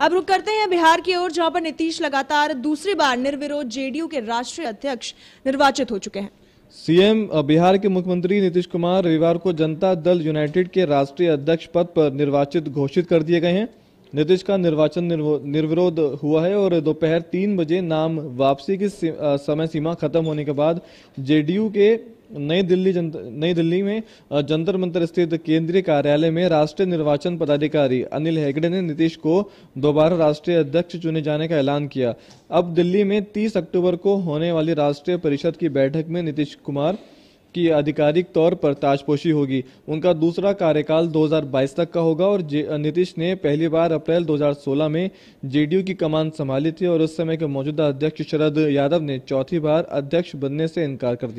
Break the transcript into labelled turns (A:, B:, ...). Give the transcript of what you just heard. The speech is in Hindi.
A: अब रुक करते हैं बिहार की ओर जहां पर नीतीश लगातार दूसरी बार निर्विरोध जेडीयू के राष्ट्रीय अध्यक्ष निर्वाचित हो चुके हैं
B: सीएम बिहार के मुख्यमंत्री नीतीश कुमार रविवार को जनता दल यूनाइटेड के राष्ट्रीय अध्यक्ष पद पर निर्वाचित घोषित कर दिए गए हैं नीतीश का निर्वाचन निर्विरोध हुआ है और दोपहर तीन बजे नाम वापसी की समय सीमा खत्म होने के बाद जेडीयू के नई दिल्ली नई दिल्ली में जंतर मंतर स्थित केंद्रीय कार्यालय में राष्ट्रीय निर्वाचन पदाधिकारी अनिल हेगड़े ने नीतीश को दोबारा राष्ट्रीय अध्यक्ष चुने जाने का ऐलान किया अब दिल्ली में 30 अक्टूबर को होने वाली राष्ट्रीय परिषद की बैठक में नीतीश कुमार की आधिकारिक तौर पर ताजपोशी होगी उनका दूसरा कार्यकाल 2022 तक का होगा और नीतीश ने पहली बार अप्रैल 2016 में जेडीयू की कमान संभाली थी और उस समय के मौजूदा अध्यक्ष शरद यादव ने चौथी बार अध्यक्ष बनने से इनकार कर दिया